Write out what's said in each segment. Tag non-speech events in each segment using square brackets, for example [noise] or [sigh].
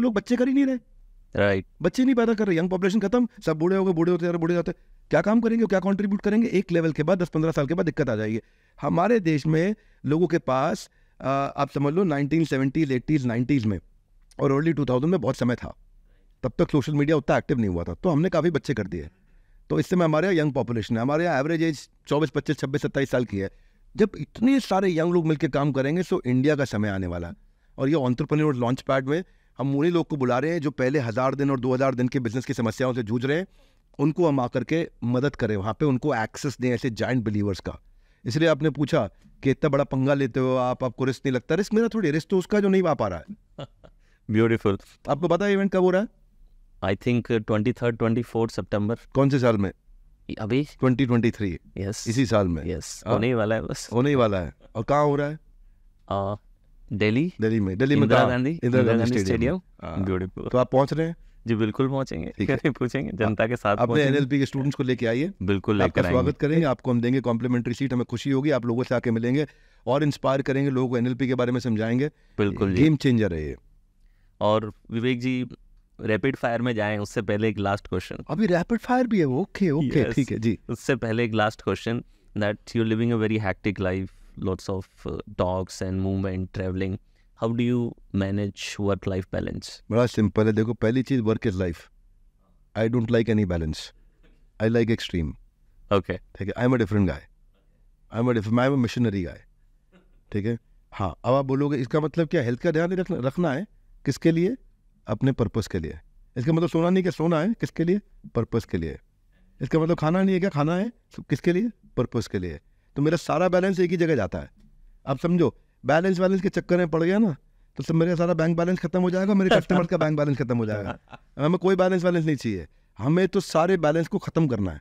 वो लोग बच्चे कर ही नहीं रहे राइट right. बच्चे नहीं पैदा कर रहे यंग पॉपुलेशन खत्म सब बूढ़े हो गए बूढ़े होते जा बूढ़े जाते क्या काम करेंगे क्या कॉन्ट्रीब्यूट करेंगे एक लेवल के बाद दस पंद्रह साल के बाद दिक्कत आ जाएगी हमारे देश में लोगों के पास आप समझ लो नाइनटीन सेवेंटीज एट्टीज नाइन्टीज में और अर्ली टू थाउजेंड में बहुत समय था तब तक सोशल मीडिया उतना एक्टिव नहीं हुआ था तो हमने काफ़ी बच्चे कर दिए तो इस समय हमारे यहाँ यंग पॉपुलेशन है हमारे यहाँ एवरेज एज चौबीस पच्चीस छब्बीस सत्ताईस साल की है जब इतने सारे यंग लोग मिलकर काम करेंगे सो इंडिया का समय आने वाला और ये ऑन्टरप्रन्योर लॉन्च पैड में हम उन्हीं लोग को बुला रहे हैं जो पहले हज़ार दिन और दो हज़ार दिन के बिजनेस की समस्याओं से जूझ रहे हैं उनको हम आकर के मदद करें वहाँ पे उनको एक्सेस दें ऐसे जॉइंट बिलीवर्स का इसलिए आपने पूछा कि इतना बड़ा पंगा लेते हो आप आपको रिस्क नहीं लगता रिस्क मेरा थोड़ी रिस्क तो उसका जो नहीं आ पा रहा है ब्यूटीफुल [laughs] आपको पता है इवेंट कब हो रहा है I think twenty third twenty fourth September कौन से साल में अभी ट्वेंटी ट्वेंटी थ्री यस इसी साल में यस yes. हाँ। होने ही वाला है बस होने ही वाला है और कहाँ हो रहा है uh, दिल्ली दिल्ली में दिल्ली में इंदिरा गांधी इंदिरा गांधी स्टेडियम हाँ। ब्यूटीफुल तो आप पहुंच रहे हैं जी बिल्कुल पहुंचेंगे पूछेंगे हाँ। जनता के साथ अपने एनएलपी के स्टूडेंट्स को लेके आइए बिल्कुल लेकर स्वागत करेंगे आपको हम देंगे कॉम्प्लीमेंट्री सीट हमें खुशी होगी आप लोगों से आके मिलेंगे और इंस्पायर करेंगे लोगों को एनएलपी के बारे में समझाएंगे बिल्कुल गेम चेंजर है ये और विवेक जी रैपिड फायर में जाएं उससे पहले एक लास्ट क्वेश्चन अभी रैपिड फायर भी है ओके ओके ठीक है जी उससे पहले एक last question that you living a very hectic life lots of uh, talks and movement, traveling. How do you manage work life balance बड़ा सिंपल है देखो पहली चीज़ work is life I don't like any balance I like extreme okay ठीक है I am a different guy I am I am missionary guy ठीक है हाँ अब आप बोलोगे इसका मतलब क्या हेल्थ का ध्यान रखना रखना है किसके लिए अपने पर्पस के लिए इसका मतलब सोना नहीं क्या सोना है किसके लिए पर्पस के लिए इसका मतलब खाना नहीं है क्या खाना है किसके लिए पर्पस के लिए तो मेरा सारा बैलेंस एक ही जगह जाता है अब समझो बैलेंस बैलेंस के चक्कर में पड़ गया ना तो सब मेरा सारा बैंक बैलेंस खत्म हो जाएगा मेरे कस्टमर का बैंक बैलेंस खत्म हो जाएगा हमें कोई बैलेंस बैलेंस नहीं चाहिए हमें तो सारे बैलेंस को ख़त्म करना है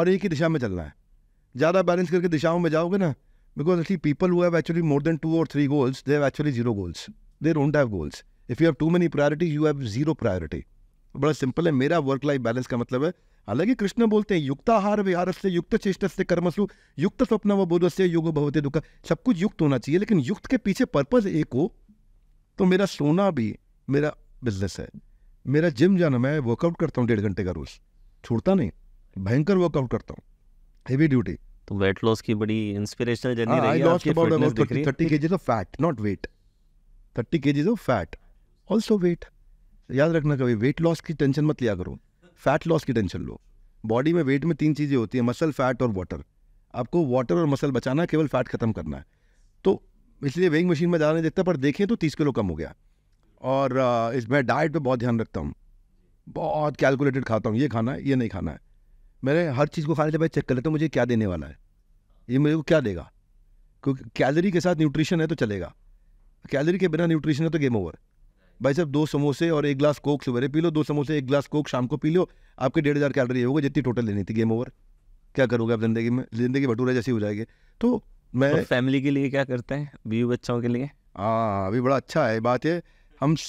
और एक ही दिशा में चलना है ज़्यादा बैलेंस करके दिशाओं में जाओगे ना because actually people who actually more than two और three goals they have actually zero goals they don't have goals if you have too many priority you have zero priority बड़ा सिंपल है मेरा work life balance का मतलब है हालांकि कृष्ण बोलते हैं युक्त आहार विहार से युक्त चेष्ट से कर्मसु युक्त स्वप्न व बोध से योग भवते दुख सब कुछ युक्त होना चाहिए लेकिन युक्त के पीछे पर्पज एक हो तो मेरा सोना भी मेरा बिजनेस है मेरा जिम जाना मैं वर्कआउट करता हूँ डेढ़ घंटे का रोज छोड़ता नहीं भयंकर वर्कआउट करता हूँ हेवी ड्यूटी तो वेट लॉस की बड़ी इंस्पिरेशनल जर्नी हाँ, रही है आपकी फिटनेस दिख 30 kgs off fat not weight 30 kgs off fat also weight याद रखना कभी वेट लॉस की टेंशन मत लिया करो फैट लॉस की टेंशन लो बॉडी में वेट में तीन चीज़ें होती है मसल फैट और वाटर आपको वाटर और मसल बचाना है केवल फैट खत्म करना है तो इसलिए वेइंग मशीन में ज़्यादा नहीं देखता पर देखें तो तीस किलो कम हो गया और इस मैं डाइट पर बहुत ध्यान रखता हूँ बहुत कैलकुलेटेड खाता हूँ ये खाना है ये नहीं खाना है मैंने हर चीज़ को खाने से पहले चेक कर लेता हूँ तो मुझे क्या देने वाला है ये मेरे को क्या देगा क्योंकि कैलरी के साथ न्यूट्रिशन है तो चलेगा कैलरी के बिना न्यूट्रिशन है तो गेम ओवर भाई साहब दो समोसे और एक ग्लास कोक सवेरे पी लो दो समोसे एक ग्लास कोक शाम को पी लो आपके डेढ़ हज़ार कैलरी होगा जितनी टोटल लेनी थी गेम ओवर क्या करोगे आप ज़िंदगी में ज़िंदगी भटूरा जैसी हो जाएगी तो मैं तो फैमिली के लिए क्या करते हैं बीवी बच्चों के लिए हाँ अभी बड़ा अच्छा है बात है हम